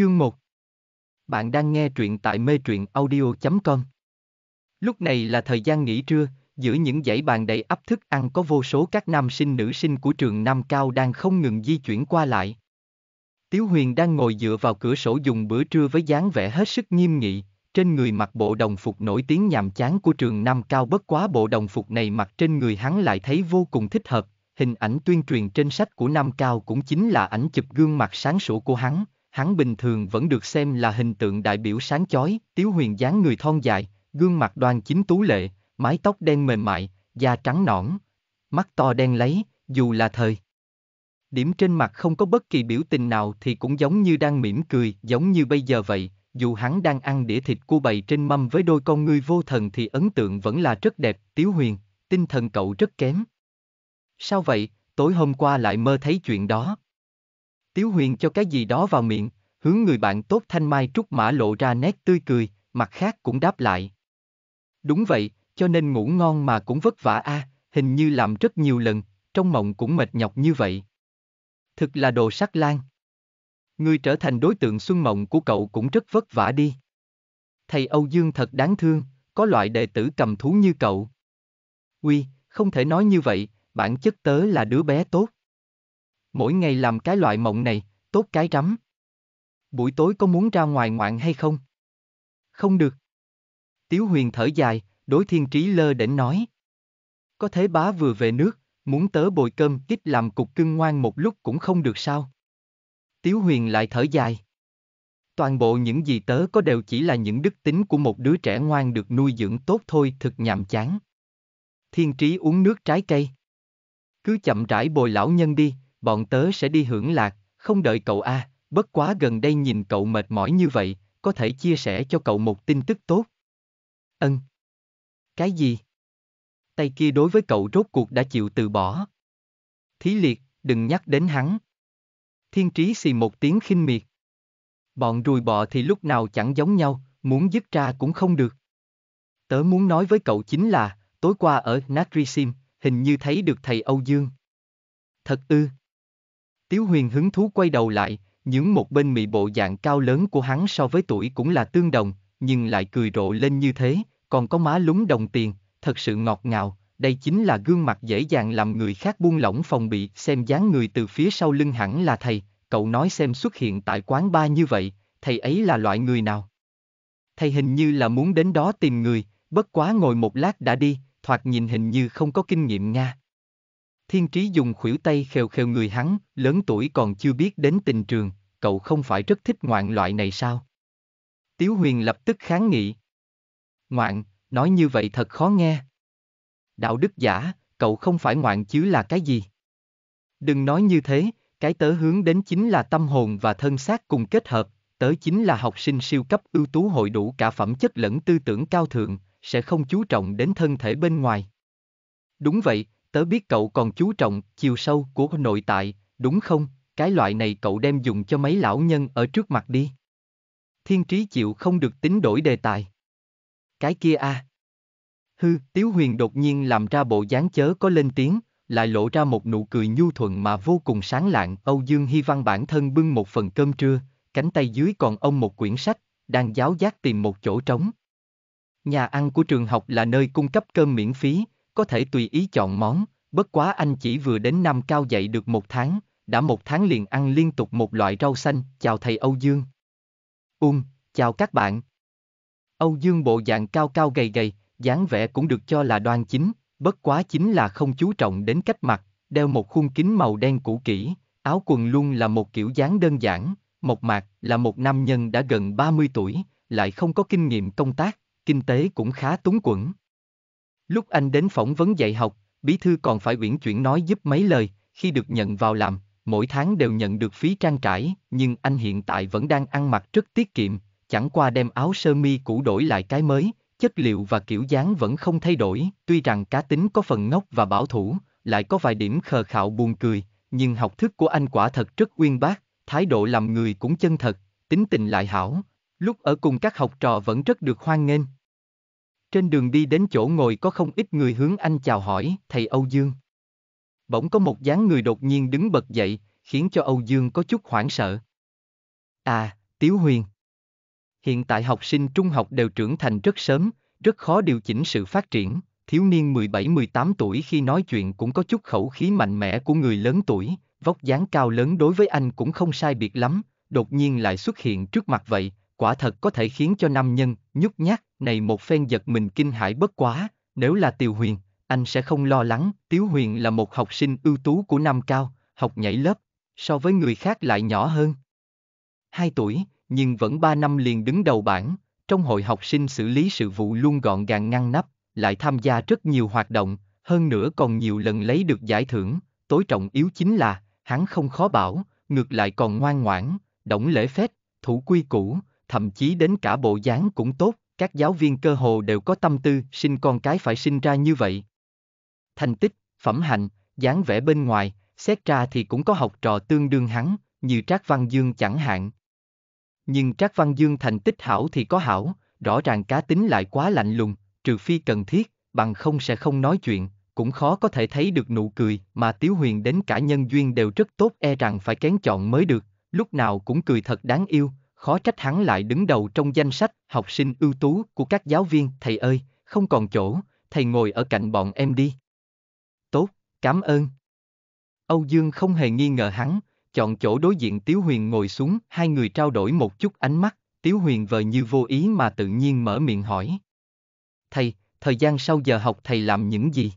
Chương 1 Bạn đang nghe truyện tại mê truyện audio.com Lúc này là thời gian nghỉ trưa, giữa những dãy bàn đầy ắp thức ăn có vô số các nam sinh nữ sinh của trường Nam Cao đang không ngừng di chuyển qua lại. Tiếu Huyền đang ngồi dựa vào cửa sổ dùng bữa trưa với dáng vẻ hết sức nghiêm nghị, trên người mặc bộ đồng phục nổi tiếng nhàm chán của trường Nam Cao bất quá bộ đồng phục này mặc trên người hắn lại thấy vô cùng thích hợp, hình ảnh tuyên truyền trên sách của Nam Cao cũng chính là ảnh chụp gương mặt sáng sủa của hắn, hắn bình thường vẫn được xem là hình tượng đại biểu sáng chói, tiếu huyền dáng người thon dài, gương mặt đoan chính tú lệ, mái tóc đen mềm mại, da trắng nõn, mắt to đen lấy, dù là thời. Điểm trên mặt không có bất kỳ biểu tình nào thì cũng giống như đang mỉm cười, giống như bây giờ vậy, dù hắn đang ăn đĩa thịt cua bày trên mâm với đôi con ngươi vô thần thì ấn tượng vẫn là rất đẹp, tiếu huyền, tinh thần cậu rất kém. Sao vậy, tối hôm qua lại mơ thấy chuyện đó? Tiếu huyền cho cái gì đó vào miệng, hướng người bạn tốt thanh mai trúc mã lộ ra nét tươi cười, mặt khác cũng đáp lại. Đúng vậy, cho nên ngủ ngon mà cũng vất vả a, à, hình như làm rất nhiều lần, trong mộng cũng mệt nhọc như vậy. Thực là đồ sắc lan. Người trở thành đối tượng xuân mộng của cậu cũng rất vất vả đi. Thầy Âu Dương thật đáng thương, có loại đệ tử cầm thú như cậu. Uy, không thể nói như vậy, bản chất tớ là đứa bé tốt. Mỗi ngày làm cái loại mộng này, tốt cái rắm. Buổi tối có muốn ra ngoài ngoạn hay không? Không được. Tiếu huyền thở dài, đối thiên trí lơ đỉnh nói. Có thế bá vừa về nước, muốn tớ bồi cơm ít làm cục cưng ngoan một lúc cũng không được sao. Tiếu huyền lại thở dài. Toàn bộ những gì tớ có đều chỉ là những đức tính của một đứa trẻ ngoan được nuôi dưỡng tốt thôi thực nhàm chán. Thiên trí uống nước trái cây. Cứ chậm rãi bồi lão nhân đi, bọn tớ sẽ đi hưởng lạc, không đợi cậu a, à, bất quá gần đây nhìn cậu mệt mỏi như vậy, có thể chia sẻ cho cậu một tin tức tốt. Ân. Cái gì? Tay kia đối với cậu rốt cuộc đã chịu từ bỏ. Thí liệt, đừng nhắc đến hắn. Thiên trí xì một tiếng khinh miệt. Bọn rùi bọ thì lúc nào chẳng giống nhau, muốn dứt ra cũng không được. Tớ muốn nói với cậu chính là, tối qua ở Natrisim, hình như thấy được thầy Âu Dương. Thật ư. Tiếu huyền hứng thú quay đầu lại, những một bên mị bộ dạng cao lớn của hắn so với tuổi cũng là tương đồng, nhưng lại cười rộ lên như thế, còn có má lúng đồng tiền, thật sự ngọt ngào, đây chính là gương mặt dễ dàng làm người khác buông lỏng phòng bị, xem dáng người từ phía sau lưng hẳn là thầy, cậu nói xem xuất hiện tại quán ba như vậy, thầy ấy là loại người nào? Thầy hình như là muốn đến đó tìm người, bất quá ngồi một lát đã đi, thoạt nhìn hình như không có kinh nghiệm Nga. Thiên Trí dùng khuỷu tay khều khều người hắn, lớn tuổi còn chưa biết đến tình trường, cậu không phải rất thích ngoạn loại này sao? Tiếu Huyền lập tức kháng nghị. Ngoạn, nói như vậy thật khó nghe. Đạo đức giả, cậu không phải ngoạn chứ là cái gì? Đừng nói như thế, cái tớ hướng đến chính là tâm hồn và thân xác cùng kết hợp, tớ chính là học sinh siêu cấp ưu tú hội đủ cả phẩm chất lẫn tư tưởng cao thượng, sẽ không chú trọng đến thân thể bên ngoài. Đúng vậy, tớ biết cậu còn chú trọng chiều sâu của nội tại, đúng không? Cái loại này cậu đem dùng cho mấy lão nhân ở trước mặt đi. Thiên trí chịu không được tính đổi đề tài. Cái kia a. À. Hư, Tiếu Huyền đột nhiên làm ra bộ dáng chớ có lên tiếng, lại lộ ra một nụ cười nhu thuận mà vô cùng sáng lạng. Âu Dương Hy Văn bản thân bưng một phần cơm trưa, cánh tay dưới còn ông một quyển sách, đang giáo giác tìm một chỗ trống. Nhà ăn của trường học là nơi cung cấp cơm miễn phí, có thể tùy ý chọn món, bất quá anh chỉ vừa đến năm Cao dậy được một tháng, đã một tháng liền ăn liên tục một loại rau xanh, chào thầy Âu Dương. Ung, chào các bạn. Âu Dương bộ dạng cao cao gầy gầy, dáng vẻ cũng được cho là đoan chính, bất quá chính là không chú trọng đến cách mặt, đeo một khuôn kính màu đen cũ kỹ, áo quần luôn là một kiểu dáng đơn giản, Mộc Mạc là một nam nhân đã gần 30 tuổi, lại không có kinh nghiệm công tác, kinh tế cũng khá túng quẫn. Lúc anh đến phỏng vấn dạy học, bí thư còn phải uyển chuyển nói giúp mấy lời, khi được nhận vào làm, mỗi tháng đều nhận được phí trang trải, nhưng anh hiện tại vẫn đang ăn mặc rất tiết kiệm, chẳng qua đem áo sơ mi cũ đổi lại cái mới, chất liệu và kiểu dáng vẫn không thay đổi, tuy rằng cá tính có phần ngốc và bảo thủ, lại có vài điểm khờ khạo buồn cười, nhưng học thức của anh quả thật rất uyên bác, thái độ làm người cũng chân thật, tính tình lại hảo. Lúc ở cùng các học trò vẫn rất được hoan nghênh, trên đường đi đến chỗ ngồi có không ít người hướng anh chào hỏi, thầy Âu Dương. Bỗng có một dáng người đột nhiên đứng bật dậy, khiến cho Âu Dương có chút hoảng sợ. À, Tiếu Huyền. Hiện tại học sinh trung học đều trưởng thành rất sớm, rất khó điều chỉnh sự phát triển, thiếu niên 17-18 tuổi khi nói chuyện cũng có chút khẩu khí mạnh mẽ của người lớn tuổi, vóc dáng cao lớn đối với anh cũng không sai biệt lắm, đột nhiên lại xuất hiện trước mặt vậy, quả thật có thể khiến cho nam nhân nhút nhát, này một phen giật mình kinh hãi bất quá, nếu là Tiều Huyền, anh sẽ không lo lắng, Tiếu Huyền là một học sinh ưu tú của năm cao, học nhảy lớp, so với người khác lại nhỏ hơn. hai tuổi, nhưng vẫn ba năm liền đứng đầu bảng, trong hội học sinh xử lý sự vụ luôn gọn gàng ngăn nắp, lại tham gia rất nhiều hoạt động, hơn nữa còn nhiều lần lấy được giải thưởng, tối trọng yếu chính là, hắn không khó bảo, ngược lại còn ngoan ngoãn, động lễ phép, thủ quy củ, thậm chí đến cả bộ dáng cũng tốt, các giáo viên cơ hồ đều có tâm tư sinh con cái phải sinh ra như vậy. Thành tích, phẩm hạnh, dáng vẻ bên ngoài, xét ra thì cũng có học trò tương đương hắn, như Trác Văn Dương chẳng hạn. Nhưng Trác Văn Dương thành tích hảo thì có hảo, rõ ràng cá tính lại quá lạnh lùng, trừ phi cần thiết, bằng không sẽ không nói chuyện, cũng khó có thể thấy được nụ cười mà Tiếu Huyền đến cả nhân duyên đều rất tốt e rằng phải kén chọn mới được, lúc nào cũng cười thật đáng yêu, khó trách hắn lại đứng đầu trong danh sách học sinh ưu tú của các giáo viên, thầy ơi, không còn chỗ, thầy ngồi ở cạnh bọn em đi. Tốt, cảm ơn. Âu Dương không hề nghi ngờ hắn, chọn chỗ đối diện Tiếu Huyền ngồi xuống, hai người trao đổi một chút ánh mắt, Tiếu Huyền vờ như vô ý mà tự nhiên mở miệng hỏi. Thầy, thời gian sau giờ học thầy làm những gì?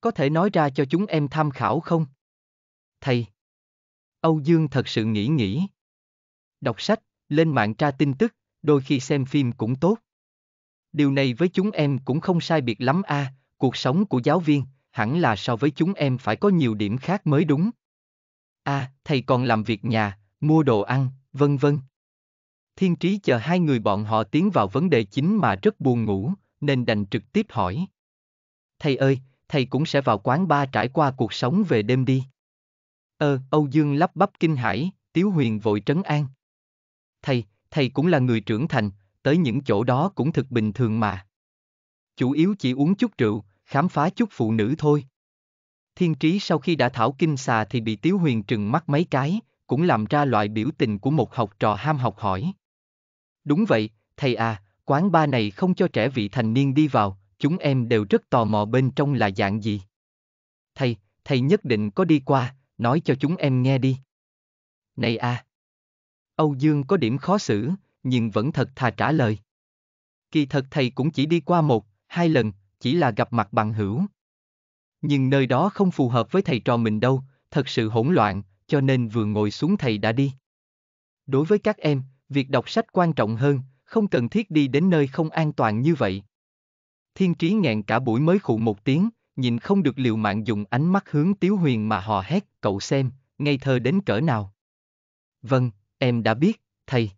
Có thể nói ra cho chúng em tham khảo không? Thầy. Âu Dương thật sự nghĩ nghĩ, đọc sách, lên mạng tra tin tức, đôi khi xem phim cũng tốt. Điều này với chúng em cũng không sai biệt lắm a, à, cuộc sống của giáo viên hẳn là so với chúng em phải có nhiều điểm khác mới đúng. A, à, thầy còn làm việc nhà, mua đồ ăn, vân vân. Thiên trí chờ hai người bọn họ tiến vào vấn đề chính mà rất buồn ngủ, nên đành trực tiếp hỏi. Thầy ơi, thầy cũng sẽ vào quán ba trải qua cuộc sống về đêm đi. Ờ, Âu Dương lắp bắp kinh hãi, Tiếu Huyền vội trấn an thầy, thầy cũng là người trưởng thành, tới những chỗ đó cũng thực bình thường mà. Chủ yếu chỉ uống chút rượu, khám phá chút phụ nữ thôi. Thiên trí sau khi đã thảo kinh xà thì bị Tiếu Huyền trừng mắt mấy cái, cũng làm ra loại biểu tình của một học trò ham học hỏi. Đúng vậy, thầy à, quán ba này không cho trẻ vị thành niên đi vào, chúng em đều rất tò mò bên trong là dạng gì. Thầy, thầy nhất định có đi qua, nói cho chúng em nghe đi. Này à! Âu Dương có điểm khó xử, nhưng vẫn thật thà trả lời. Kỳ thật thầy cũng chỉ đi qua một, hai lần, chỉ là gặp mặt bằng hữu. Nhưng nơi đó không phù hợp với thầy trò mình đâu, thật sự hỗn loạn, cho nên vừa ngồi xuống thầy đã đi. Đối với các em, việc đọc sách quan trọng hơn, không cần thiết đi đến nơi không an toàn như vậy. Thiên trí nghẹn cả buổi mới khụ một tiếng, nhìn không được liều mạng dùng ánh mắt hướng Tiếu Huyền mà hò hét, cậu xem, ngây thơ đến cỡ nào. Vâng, Em đã biết, thầy.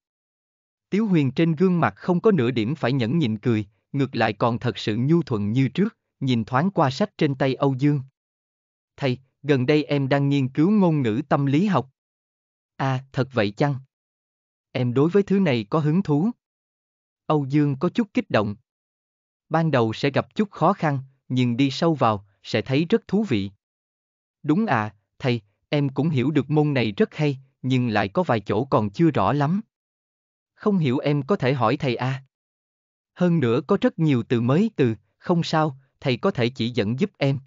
Tiếu huyền trên gương mặt không có nửa điểm phải nhẫn nhịn cười, ngược lại còn thật sự nhu thuận như trước, nhìn thoáng qua sách trên tay Âu Dương. Thầy, gần đây em đang nghiên cứu ngôn ngữ tâm lý học. À, thật vậy chăng? Em đối với thứ này có hứng thú. Âu Dương có chút kích động. Ban đầu sẽ gặp chút khó khăn, nhưng đi sâu vào, sẽ thấy rất thú vị. Đúng à, thầy, em cũng hiểu được môn này rất hay, nhưng lại có vài chỗ còn chưa rõ lắm. Không hiểu em có thể hỏi thầy A. À. Hơn nữa có rất nhiều từ mới từ, không sao, thầy có thể chỉ dẫn giúp em.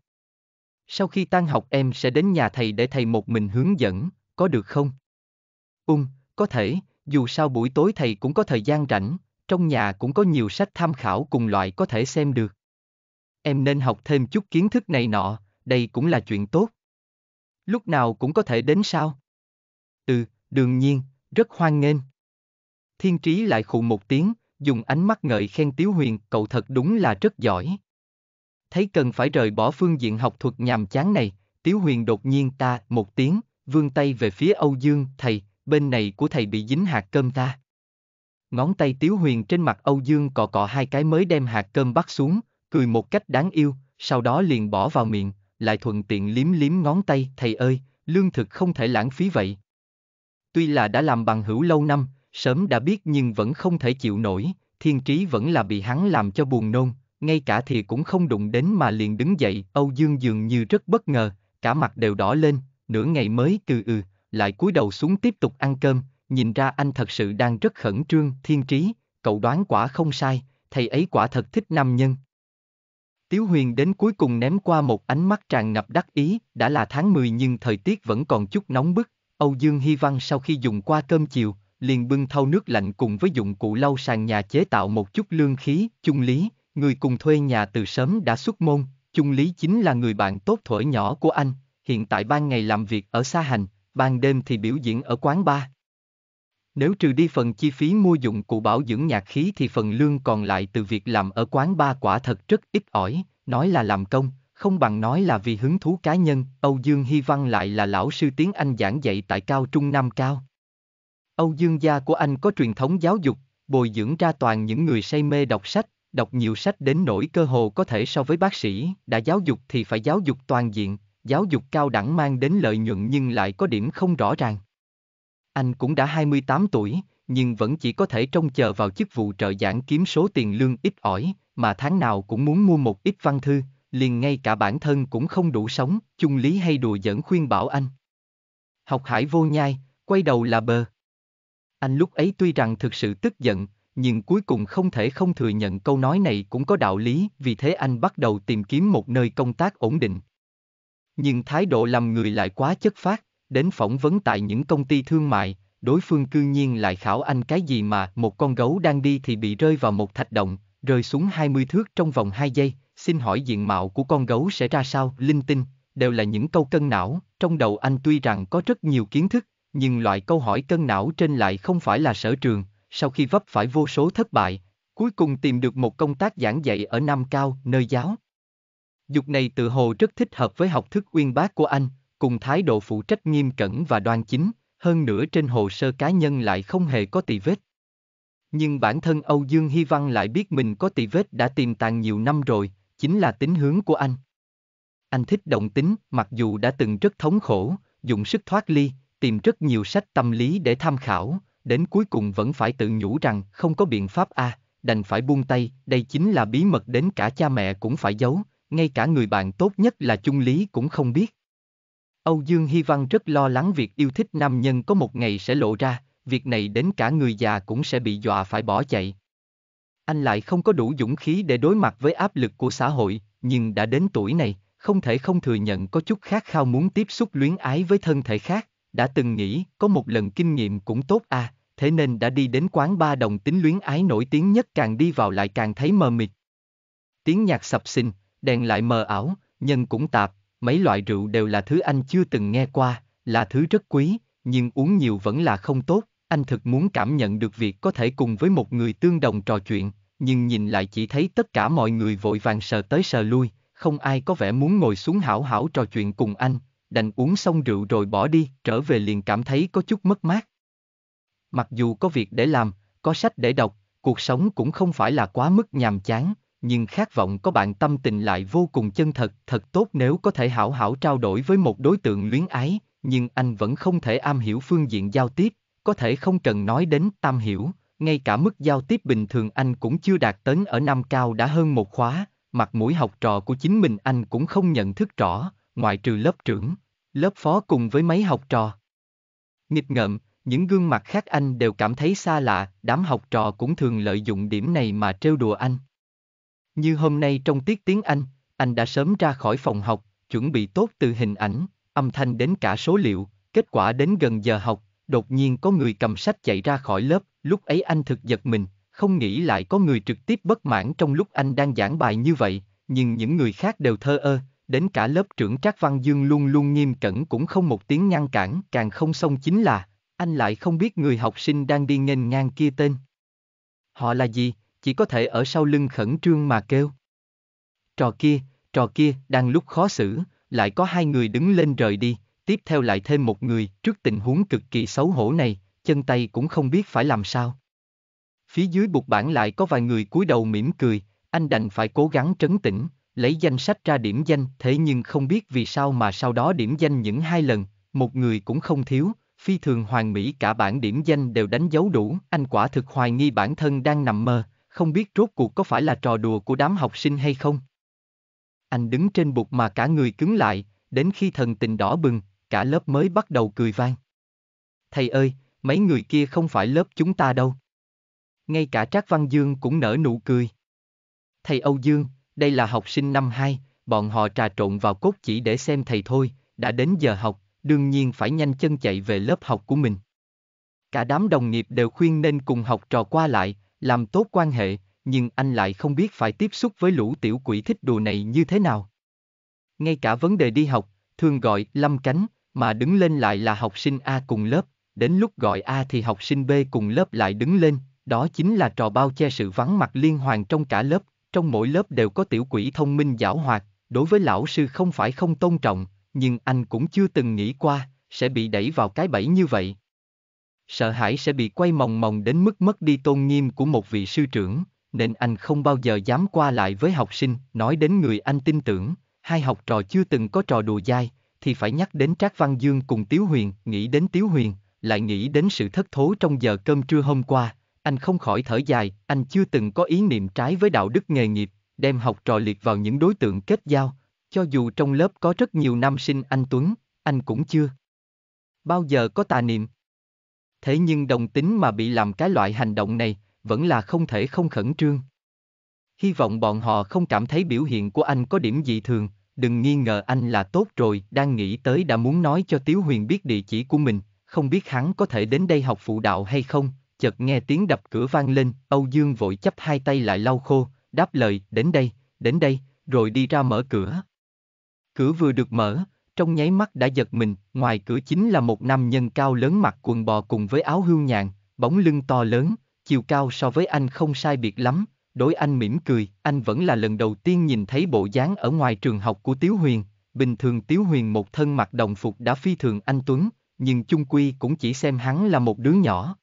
Sau khi tan học em sẽ đến nhà thầy để thầy một mình hướng dẫn, có được không? Ung, um, có thể, dù sao buổi tối thầy cũng có thời gian rảnh, trong nhà cũng có nhiều sách tham khảo cùng loại có thể xem được. Em nên học thêm chút kiến thức này nọ, đây cũng là chuyện tốt. Lúc nào cũng có thể đến sao? Ừ, đương nhiên, rất hoan nghênh. Thiên trí lại khụ một tiếng, dùng ánh mắt ngợi khen Tiếu Huyền, cậu thật đúng là rất giỏi. Thấy cần phải rời bỏ phương diện học thuật nhàm chán này, Tiếu Huyền đột nhiên ta, một tiếng, vươn tay về phía Âu Dương, thầy, bên này của thầy bị dính hạt cơm ta. Ngón tay Tiếu Huyền trên mặt Âu Dương cọ cọ hai cái mới đem hạt cơm bắt xuống, cười một cách đáng yêu, sau đó liền bỏ vào miệng, lại thuận tiện liếm liếm ngón tay, thầy ơi, lương thực không thể lãng phí vậy. Tuy là đã làm bằng hữu lâu năm, sớm đã biết nhưng vẫn không thể chịu nổi, thiên trí vẫn là bị hắn làm cho buồn nôn, ngay cả thì cũng không đụng đến mà liền đứng dậy, Âu Dương dường như rất bất ngờ, cả mặt đều đỏ lên, nửa ngày mới từ ừ, lại cúi đầu xuống tiếp tục ăn cơm, nhìn ra anh thật sự đang rất khẩn trương, thiên trí, cậu đoán quả không sai, thầy ấy quả thật thích nam nhân. Tiếu Huyền đến cuối cùng ném qua một ánh mắt tràn ngập đắc ý, đã là tháng 10 nhưng thời tiết vẫn còn chút nóng bức, Âu Dương Hy Văn sau khi dùng qua cơm chiều, liền bưng thau nước lạnh cùng với dụng cụ lau sàn nhà chế tạo một chút lương khí, chung lý, người cùng thuê nhà từ sớm đã xuất môn, chung lý chính là người bạn tốt thuở nhỏ của anh, hiện tại ban ngày làm việc ở xa hành, ban đêm thì biểu diễn ở quán bar. Nếu trừ đi phần chi phí mua dụng cụ bảo dưỡng nhạc khí thì phần lương còn lại từ việc làm ở quán bar quả thật rất ít ỏi, nói là làm công, không bằng nói là vì hứng thú cá nhân, Âu Dương Hy Văn lại là lão sư tiếng Anh giảng dạy tại Cao Trung Nam Cao. Âu Dương gia của anh có truyền thống giáo dục, bồi dưỡng ra toàn những người say mê đọc sách, đọc nhiều sách đến nỗi cơ hồ có thể so với bác sĩ, đã giáo dục thì phải giáo dục toàn diện, giáo dục cao đẳng mang đến lợi nhuận nhưng lại có điểm không rõ ràng. Anh cũng đã 28 tuổi, nhưng vẫn chỉ có thể trông chờ vào chức vụ trợ giảng kiếm số tiền lương ít ỏi, mà tháng nào cũng muốn mua một ít văn thư, liền ngay cả bản thân cũng không đủ sống, chung lý hay đùa giỡn khuyên bảo anh. Học hải vô nhai, quay đầu là bờ. Anh lúc ấy tuy rằng thực sự tức giận, nhưng cuối cùng không thể không thừa nhận câu nói này cũng có đạo lý, vì thế anh bắt đầu tìm kiếm một nơi công tác ổn định. Nhưng thái độ làm người lại quá chất phát, đến phỏng vấn tại những công ty thương mại, đối phương cư nhiên lại khảo anh cái gì mà một con gấu đang đi thì bị rơi vào một thạch động, rơi xuống 20 thước trong vòng 2 giây, xin hỏi diện mạo của con gấu sẽ ra sao, linh tinh, đều là những câu cân não, trong đầu anh tuy rằng có rất nhiều kiến thức, nhưng loại câu hỏi cân não trên lại không phải là sở trường, sau khi vấp phải vô số thất bại, cuối cùng tìm được một công tác giảng dạy ở Nam Cao, nơi giáo. Dục này tự hồ rất thích hợp với học thức uyên bác của anh, cùng thái độ phụ trách nghiêm cẩn và đoan chính, hơn nữa trên hồ sơ cá nhân lại không hề có tỳ vết. Nhưng bản thân Âu Dương Hy Văn lại biết mình có tỳ vết đã tìm tàng nhiều năm rồi, chính là tính hướng của anh. Anh thích động tính, mặc dù đã từng rất thống khổ, dùng sức thoát ly, tìm rất nhiều sách tâm lý để tham khảo, đến cuối cùng vẫn phải tự nhủ rằng không có biện pháp a, à, đành phải buông tay, đây chính là bí mật đến cả cha mẹ cũng phải giấu, ngay cả người bạn tốt nhất là chung lý cũng không biết. Âu Dương Hy Văn rất lo lắng việc yêu thích nam nhân có một ngày sẽ lộ ra, việc này đến cả người già cũng sẽ bị dọa phải bỏ chạy, anh lại không có đủ dũng khí để đối mặt với áp lực của xã hội, nhưng đã đến tuổi này, không thể không thừa nhận có chút khát khao muốn tiếp xúc luyến ái với thân thể khác, đã từng nghĩ có một lần kinh nghiệm cũng tốt à, thế nên đã đi đến quán ba đồng tính luyến ái nổi tiếng nhất càng đi vào lại càng thấy mờ mịt. Tiếng nhạc sập sinh, đèn lại mờ ảo, nhân cũng tạp, mấy loại rượu đều là thứ anh chưa từng nghe qua, là thứ rất quý, nhưng uống nhiều vẫn là không tốt, anh thực muốn cảm nhận được việc có thể cùng với một người tương đồng trò chuyện, nhưng nhìn lại chỉ thấy tất cả mọi người vội vàng sờ tới sờ lui, không ai có vẻ muốn ngồi xuống hảo hảo trò chuyện cùng anh, đành uống xong rượu rồi bỏ đi, trở về liền cảm thấy có chút mất mát. Mặc dù có việc để làm, có sách để đọc, cuộc sống cũng không phải là quá mức nhàm chán, nhưng khát vọng có bạn tâm tình lại vô cùng chân thật, thật tốt nếu có thể hảo hảo trao đổi với một đối tượng luyến ái, nhưng anh vẫn không thể am hiểu phương diện giao tiếp, có thể không cần nói đến tam hiểu, ngay cả mức giao tiếp bình thường anh cũng chưa đạt tới ở năm cao đã hơn một khóa, mặt mũi học trò của chính mình anh cũng không nhận thức rõ, ngoại trừ lớp trưởng, lớp phó cùng với mấy học trò. Nghịch ngợm, những gương mặt khác anh đều cảm thấy xa lạ, đám học trò cũng thường lợi dụng điểm này mà trêu đùa anh. Như hôm nay trong tiết tiếng Anh, anh đã sớm ra khỏi phòng học, chuẩn bị tốt từ hình ảnh, âm thanh đến cả số liệu, kết quả đến gần giờ học, Đột nhiên có người cầm sách chạy ra khỏi lớp, lúc ấy anh thực giật mình, không nghĩ lại có người trực tiếp bất mãn trong lúc anh đang giảng bài như vậy, nhưng những người khác đều thơ ơ, đến cả lớp trưởng Trác Văn Dương luôn luôn nghiêm cẩn cũng không một tiếng ngăn cản, càng không xong chính là, anh lại không biết người học sinh đang đi nghênh ngang kia tên. Họ là gì, chỉ có thể ở sau lưng khẩn trương mà kêu. Trò kia, trò kia, đang lúc khó xử, lại có hai người đứng lên rời đi, tiếp theo lại thêm một người, trước tình huống cực kỳ xấu hổ này, chân tay cũng không biết phải làm sao. Phía dưới bục bản lại có vài người cúi đầu mỉm cười, anh đành phải cố gắng trấn tĩnh, lấy danh sách ra điểm danh, thế nhưng không biết vì sao mà sau đó điểm danh những hai lần, một người cũng không thiếu, phi thường hoàn mỹ cả bản điểm danh đều đánh dấu đủ, anh quả thực hoài nghi bản thân đang nằm mơ, không biết rốt cuộc có phải là trò đùa của đám học sinh hay không. Anh đứng trên bục mà cả người cứng lại, đến khi thần tình đỏ bừng, cả lớp mới bắt đầu cười vang. Thầy ơi, mấy người kia không phải lớp chúng ta đâu. Ngay cả Trác Văn Dương cũng nở nụ cười. Thầy Âu Dương, đây là học sinh năm 2, bọn họ trà trộn vào cốt chỉ để xem thầy thôi, đã đến giờ học, đương nhiên phải nhanh chân chạy về lớp học của mình. Cả đám đồng nghiệp đều khuyên nên cùng học trò qua lại, làm tốt quan hệ, nhưng anh lại không biết phải tiếp xúc với lũ tiểu quỷ thích đùa này như thế nào. Ngay cả vấn đề đi học, thường gọi lâm cánh, mà đứng lên lại là học sinh A cùng lớp, đến lúc gọi A thì học sinh B cùng lớp lại đứng lên, đó chính là trò bao che sự vắng mặt liên hoàn trong cả lớp, trong mỗi lớp đều có tiểu quỷ thông minh giảo hoạt, đối với lão sư không phải không tôn trọng, nhưng anh cũng chưa từng nghĩ qua, sẽ bị đẩy vào cái bẫy như vậy. Sợ hãi sẽ bị quay mòng mòng đến mức mất đi tôn nghiêm của một vị sư trưởng, nên anh không bao giờ dám qua lại với học sinh, nói đến người anh tin tưởng, hai học trò chưa từng có trò đùa dai, thì phải nhắc đến Trác Văn Dương cùng Tiếu Huyền, nghĩ đến Tiếu Huyền, lại nghĩ đến sự thất thố trong giờ cơm trưa hôm qua, anh không khỏi thở dài, anh chưa từng có ý niệm trái với đạo đức nghề nghiệp, đem học trò liệt vào những đối tượng kết giao, cho dù trong lớp có rất nhiều nam sinh anh Tuấn, anh cũng chưa bao giờ có tà niệm. Thế nhưng đồng tính mà bị làm cái loại hành động này, vẫn là không thể không khẩn trương. Hy vọng bọn họ không cảm thấy biểu hiện của anh có điểm gì thường, đừng nghi ngờ anh là tốt rồi, đang nghĩ tới đã muốn nói cho Tiếu Huyền biết địa chỉ của mình, không biết hắn có thể đến đây học phụ đạo hay không, chợt nghe tiếng đập cửa vang lên, Âu Dương vội chấp hai tay lại lau khô, đáp lời, đến đây, đến đây, rồi đi ra mở cửa. Cửa vừa được mở, trong nháy mắt đã giật mình, ngoài cửa chính là một nam nhân cao lớn mặc quần bò cùng với áo hưu nhàn, bóng lưng to lớn, chiều cao so với anh không sai biệt lắm, đối anh mỉm cười, anh vẫn là lần đầu tiên nhìn thấy bộ dáng ở ngoài trường học của Tiếu Huyền, bình thường Tiếu Huyền một thân mặc đồng phục đã phi thường anh Tuấn, nhưng chung quy cũng chỉ xem hắn là một đứa nhỏ.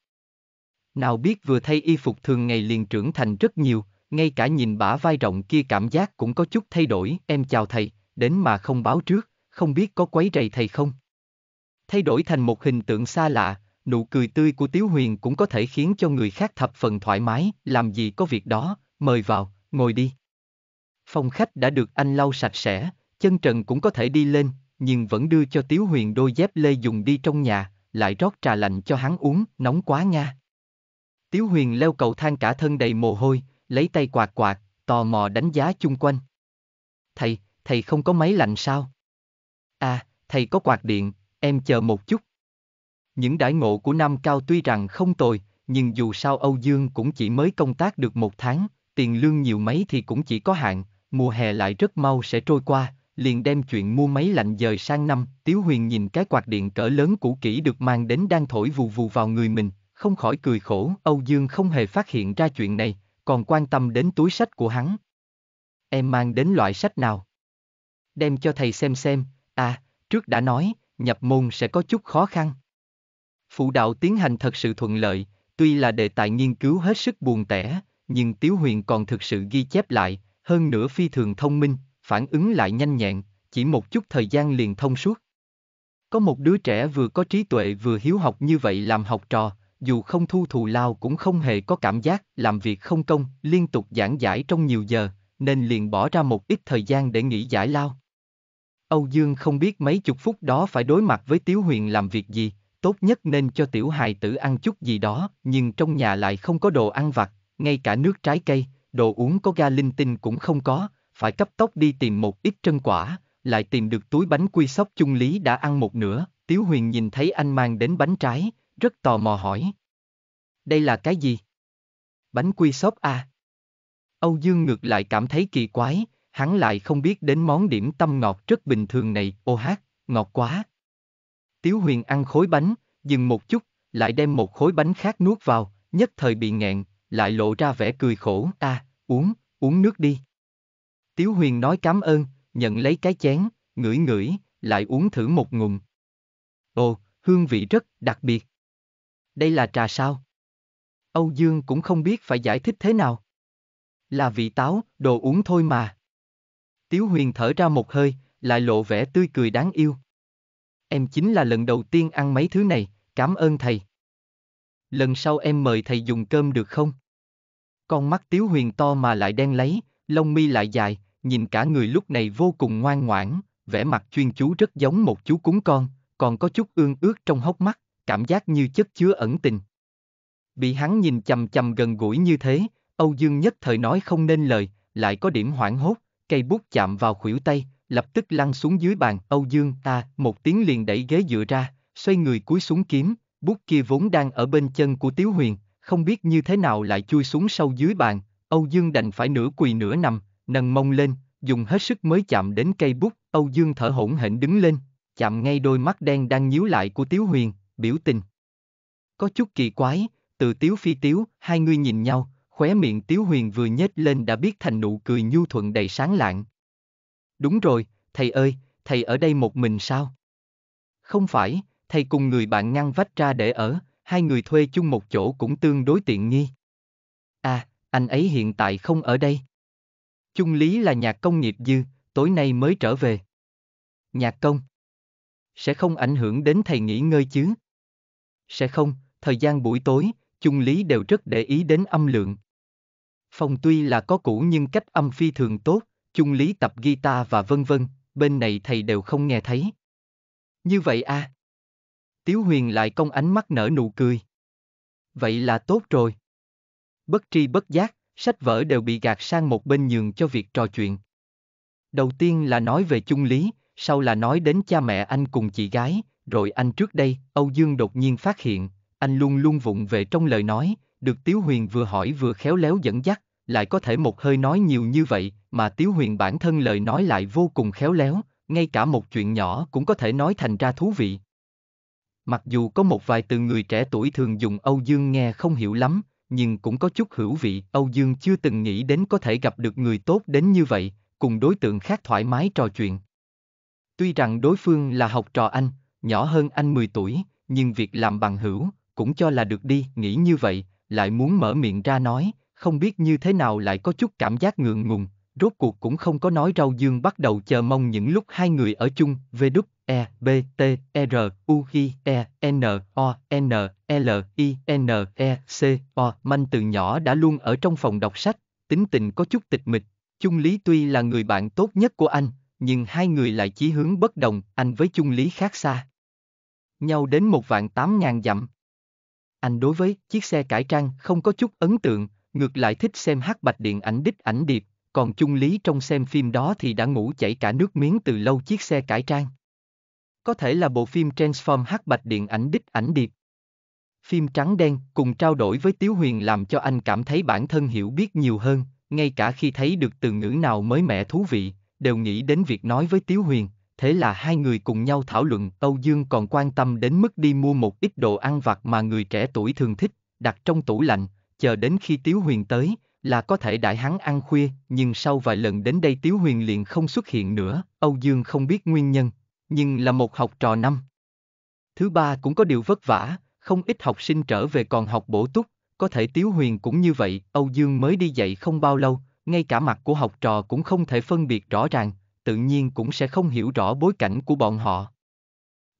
Nào biết vừa thay y phục thường ngày liền trưởng thành rất nhiều, ngay cả nhìn bả vai rộng kia cảm giác cũng có chút thay đổi, em chào thầy, đến mà không báo trước, không biết có quấy rầy thầy không. Thay đổi thành một hình tượng xa lạ, Nụ cười tươi của Tiếu Huyền cũng có thể khiến cho người khác thập phần thoải mái, làm gì có việc đó, mời vào, ngồi đi. Phòng khách đã được anh lau sạch sẽ, chân trần cũng có thể đi lên, nhưng vẫn đưa cho Tiếu Huyền đôi dép lê dùng đi trong nhà, lại rót trà lạnh cho hắn uống, nóng quá nha. Tiếu Huyền leo cầu thang cả thân đầy mồ hôi, lấy tay quạt quạt, tò mò đánh giá chung quanh. Thầy, thầy không có máy lạnh sao? À, thầy có quạt điện, em chờ một chút. Những đãi ngộ của Nam Cao tuy rằng không tồi, nhưng dù sao Âu Dương cũng chỉ mới công tác được một tháng, tiền lương nhiều mấy thì cũng chỉ có hạn, mùa hè lại rất mau sẽ trôi qua, liền đem chuyện mua máy lạnh dời sang năm, Tiếu Huyền nhìn cái quạt điện cỡ lớn cũ kỹ được mang đến đang thổi vù vù vào người mình, không khỏi cười khổ, Âu Dương không hề phát hiện ra chuyện này, còn quan tâm đến túi sách của hắn. Em mang đến loại sách nào? Đem cho thầy xem xem, à, trước đã nói, nhập môn sẽ có chút khó khăn. Phụ đạo tiến hành thật sự thuận lợi, tuy là đề tài nghiên cứu hết sức buồn tẻ, nhưng Tiếu Huyền còn thực sự ghi chép lại, hơn nữa phi thường thông minh, phản ứng lại nhanh nhẹn, chỉ một chút thời gian liền thông suốt. Có một đứa trẻ vừa có trí tuệ vừa hiếu học như vậy làm học trò, dù không thu thù lao cũng không hề có cảm giác làm việc không công, liên tục giảng giải trong nhiều giờ, nên liền bỏ ra một ít thời gian để nghỉ giải lao. Âu Dương không biết mấy chục phút đó phải đối mặt với Tiếu Huyền làm việc gì, tốt nhất nên cho tiểu hài tử ăn chút gì đó, nhưng trong nhà lại không có đồ ăn vặt, ngay cả nước trái cây, đồ uống có ga linh tinh cũng không có, phải cấp tốc đi tìm một ít trân quả, lại tìm được túi bánh quy sóc chung lý đã ăn một nửa, Tiếu Huyền nhìn thấy anh mang đến bánh trái, rất tò mò hỏi. Đây là cái gì? Bánh quy sóc à? Âu Dương ngược lại cảm thấy kỳ quái, hắn lại không biết đến món điểm tâm ngọt rất bình thường này, ô hát, ngọt quá. Tiếu Huyền ăn khối bánh, dừng một chút, lại đem một khối bánh khác nuốt vào, nhất thời bị nghẹn, lại lộ ra vẻ cười khổ, ta, uống, uống nước đi. Tiếu Huyền nói cảm ơn, nhận lấy cái chén, ngửi ngửi, lại uống thử một ngụm. Ồ, hương vị rất đặc biệt. Đây là trà sao? Âu Dương cũng không biết phải giải thích thế nào. Là vị táo, đồ uống thôi mà. Tiếu Huyền thở ra một hơi, lại lộ vẻ tươi cười đáng yêu. Em chính là lần đầu tiên ăn mấy thứ này, cảm ơn thầy. Lần sau em mời thầy dùng cơm được không? Con mắt Tiếu Huyền to mà lại đen lấy, lông mi lại dài, nhìn cả người lúc này vô cùng ngoan ngoãn, vẻ mặt chuyên chú rất giống một chú cúng con, còn có chút ương ước trong hốc mắt, cảm giác như chất chứa ẩn tình. Bị hắn nhìn chầm chầm gần gũi như thế, Âu Dương nhất thời nói không nên lời, lại có điểm hoảng hốt, cây bút chạm vào khuỷu tay, lập tức lăn xuống dưới bàn Âu Dương ta một tiếng liền đẩy ghế dựa ra, xoay người cúi xuống kiếm, bút kia vốn đang ở bên chân của Tiếu Huyền, không biết như thế nào lại chui xuống sâu dưới bàn, Âu Dương đành phải nửa quỳ nửa nằm, nâng mông lên, dùng hết sức mới chạm đến cây bút, Âu Dương thở hổn hển đứng lên, chạm ngay đôi mắt đen đang nhíu lại của Tiếu Huyền, biểu tình. Có chút kỳ quái, từ Tiếu Phi Tiếu, hai người nhìn nhau, khóe miệng Tiếu Huyền vừa nhếch lên đã biết thành nụ cười nhu thuận đầy sáng lạng, Đúng rồi, thầy ơi, thầy ở đây một mình sao? Không phải, thầy cùng người bạn ngăn vách ra để ở, hai người thuê chung một chỗ cũng tương đối tiện nghi. À, anh ấy hiện tại không ở đây. Chung lý là nhạc công nghiệp dư, tối nay mới trở về. Nhạc công. Sẽ không ảnh hưởng đến thầy nghỉ ngơi chứ? Sẽ không, thời gian buổi tối, chung lý đều rất để ý đến âm lượng. Phòng tuy là có cũ nhưng cách âm phi thường tốt, chung lý tập guitar và vân vân, bên này thầy đều không nghe thấy. Như vậy à? Tiếu huyền lại công ánh mắt nở nụ cười. Vậy là tốt rồi. Bất tri bất giác, sách vở đều bị gạt sang một bên nhường cho việc trò chuyện. Đầu tiên là nói về chung lý, sau là nói đến cha mẹ anh cùng chị gái, rồi anh trước đây, Âu Dương đột nhiên phát hiện, anh luôn luôn vụng về trong lời nói, được Tiếu Huyền vừa hỏi vừa khéo léo dẫn dắt, lại có thể một hơi nói nhiều như vậy, mà Tiếu Huyền bản thân lời nói lại vô cùng khéo léo, ngay cả một chuyện nhỏ cũng có thể nói thành ra thú vị. Mặc dù có một vài từ người trẻ tuổi thường dùng Âu Dương nghe không hiểu lắm, nhưng cũng có chút hữu vị, Âu Dương chưa từng nghĩ đến có thể gặp được người tốt đến như vậy, cùng đối tượng khác thoải mái trò chuyện. Tuy rằng đối phương là học trò anh, nhỏ hơn anh 10 tuổi, nhưng việc làm bằng hữu, cũng cho là được đi, nghĩ như vậy, lại muốn mở miệng ra nói, không biết như thế nào lại có chút cảm giác ngượng ngùng, rốt cuộc cũng không có nói rau dương bắt đầu chờ mong những lúc hai người ở chung, V đúc, E, B, T, E, R, U, I, E, N, O, N, L, I, N, E, C, O. Manh từ nhỏ đã luôn ở trong phòng đọc sách, tính tình có chút tịch mịch. Chung Lý tuy là người bạn tốt nhất của anh, nhưng hai người lại chí hướng bất đồng, anh với Chung Lý khác xa. Nhau đến một vạn tám ngàn dặm. Anh đối với chiếc xe cải trang không có chút ấn tượng, ngược lại thích xem hát bạch điện ảnh đích ảnh điệp, còn chung lý trong xem phim đó thì đã ngủ chảy cả nước miếng từ lâu chiếc xe cải trang. Có thể là bộ phim Transform hát bạch điện ảnh đích ảnh điệp. Phim trắng đen cùng trao đổi với Tiếu Huyền làm cho anh cảm thấy bản thân hiểu biết nhiều hơn, ngay cả khi thấy được từ ngữ nào mới mẻ thú vị, đều nghĩ đến việc nói với Tiếu Huyền, thế là hai người cùng nhau thảo luận Âu Dương còn quan tâm đến mức đi mua một ít đồ ăn vặt mà người trẻ tuổi thường thích, đặt trong tủ lạnh, chờ đến khi Tiếu Huyền tới, là có thể đại hắn ăn khuya, nhưng sau vài lần đến đây Tiếu Huyền liền không xuất hiện nữa, Âu Dương không biết nguyên nhân, nhưng là một học trò năm. Thứ ba cũng có điều vất vả, không ít học sinh trở về còn học bổ túc, có thể Tiếu Huyền cũng như vậy, Âu Dương mới đi dạy không bao lâu, ngay cả mặt của học trò cũng không thể phân biệt rõ ràng, tự nhiên cũng sẽ không hiểu rõ bối cảnh của bọn họ.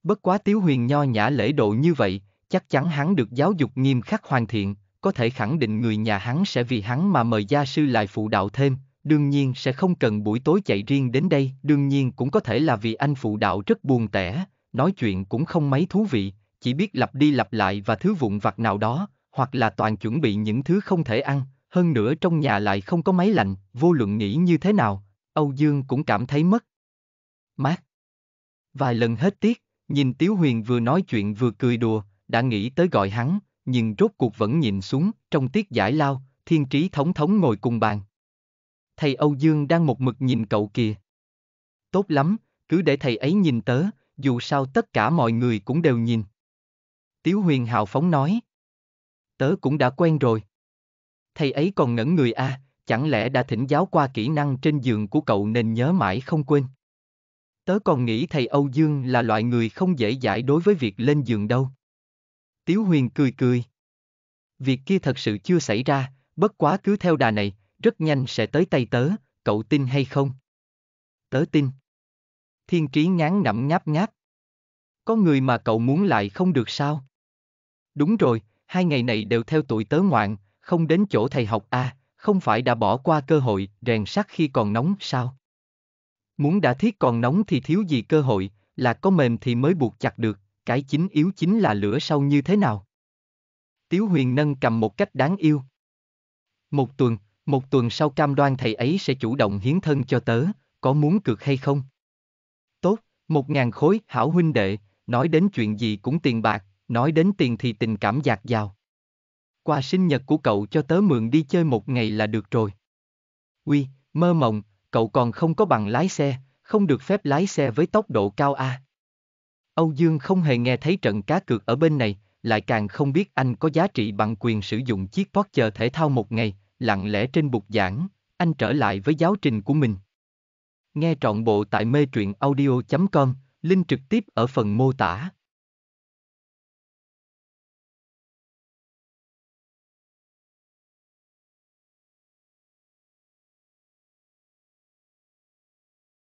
Bất quá Tiếu Huyền nho nhã lễ độ như vậy, chắc chắn hắn được giáo dục nghiêm khắc hoàn thiện, có thể khẳng định người nhà hắn sẽ vì hắn mà mời gia sư lại phụ đạo thêm, đương nhiên sẽ không cần buổi tối chạy riêng đến đây, đương nhiên cũng có thể là vì anh phụ đạo rất buồn tẻ, nói chuyện cũng không mấy thú vị, chỉ biết lặp đi lặp lại và thứ vụn vặt nào đó, hoặc là toàn chuẩn bị những thứ không thể ăn, hơn nữa trong nhà lại không có máy lạnh, vô luận nghĩ như thế nào, Âu Dương cũng cảm thấy mất. Mát. Vài lần hết tiếc, nhìn Tiếu Huyền vừa nói chuyện vừa cười đùa, đã nghĩ tới gọi hắn, nhưng rốt cuộc vẫn nhìn xuống, trong tiết giải lao, thiên trí thống thống ngồi cùng bàn. Thầy Âu Dương đang một mực nhìn cậu kìa. Tốt lắm, cứ để thầy ấy nhìn tớ, dù sao tất cả mọi người cũng đều nhìn. Tiếu huyền hào phóng nói. Tớ cũng đã quen rồi. Thầy ấy còn ngẩn người a, à, chẳng lẽ đã thỉnh giáo qua kỹ năng trên giường của cậu nên nhớ mãi không quên. Tớ còn nghĩ thầy Âu Dương là loại người không dễ dãi đối với việc lên giường đâu. Tiếu Huyền cười cười. Việc kia thật sự chưa xảy ra, bất quá cứ theo đà này, rất nhanh sẽ tới tay tớ, cậu tin hay không? Tớ tin. Thiên trí ngán ngẩm ngáp ngáp. Có người mà cậu muốn lại không được sao? Đúng rồi, hai ngày này đều theo tụi tớ ngoạn, không đến chỗ thầy học a, à, không phải đã bỏ qua cơ hội rèn sắt khi còn nóng sao? Muốn đã thiết còn nóng thì thiếu gì cơ hội, là có mềm thì mới buộc chặt được, cái chính yếu chính là lửa sau như thế nào. Tiếu huyền nâng cầm một cách đáng yêu. Một tuần, một tuần sau cam đoan thầy ấy sẽ chủ động hiến thân cho tớ, có muốn cược hay không? Tốt, một ngàn khối, hảo huynh đệ, nói đến chuyện gì cũng tiền bạc, nói đến tiền thì tình cảm dạt dào. Qua sinh nhật của cậu cho tớ mượn đi chơi một ngày là được rồi. Uy, mơ mộng, cậu còn không có bằng lái xe, không được phép lái xe với tốc độ cao a. À. Âu Dương không hề nghe thấy trận cá cược ở bên này, lại càng không biết anh có giá trị bằng quyền sử dụng chiếc Porsche thể thao một ngày, lặng lẽ trên bục giảng, anh trở lại với giáo trình của mình. Nghe trọn bộ tại mê truyện audio.com, link trực tiếp ở phần mô tả.